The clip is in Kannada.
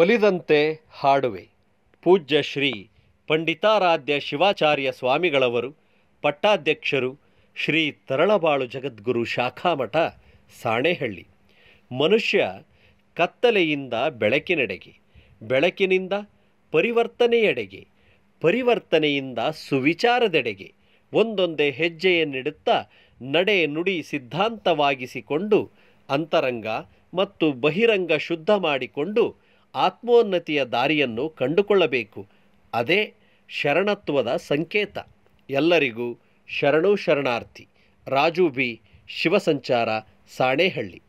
ಒಲಿದಂತೆ ಹಾಡುವೆ ಪೂಜ್ಯ ಶ್ರೀ ಪಂಡಿತಾರಾಧ್ಯ ಶಿವಾಚಾರ್ಯ ಸ್ವಾಮಿಗಳವರು ಪಟ್ಟಾಧ್ಯಕ್ಷರು ಶ್ರೀ ತರಳಬಾಳು ಜಗದ್ಗುರು ಶಾಖಾಮಠ ಸಾಣೇಹಳ್ಳಿ ಮನುಷ್ಯ ಕತ್ತಲೆಯಿಂದ ಬೆಳಕಿನೆಡೆಗೆ ಬೆಳಕಿನಿಂದ ಪರಿವರ್ತನೆಯೆಡೆಗೆ ಪರಿವರ್ತನೆಯಿಂದ ಸುವಿಚಾರದೆಡೆಗೆ ಒಂದೊಂದೇ ಹೆಜ್ಜೆಯನ್ನಿಡುತ್ತಾ ನಡೆ ನುಡಿ ಸಿದ್ಧಾಂತವಾಗಿಸಿಕೊಂಡು ಅಂತರಂಗ ಮತ್ತು ಬಹಿರಂಗ ಶುದ್ಧ ಮಾಡಿಕೊಂಡು ಆತ್ಮೋನ್ನತಿಯ ದಾರಿಯನ್ನು ಕಂಡುಕೊಳ್ಳಬೇಕು ಅದೇ ಶರಣತ್ವದ ಸಂಕೇತ ಎಲ್ಲರಿಗೂ ಶರಣು ಶರಣಾರ್ಥಿ ರಾಜು ಬಿ ಶಿವಸಂಚಾರ ಸಾಣೇಹಳ್ಳಿ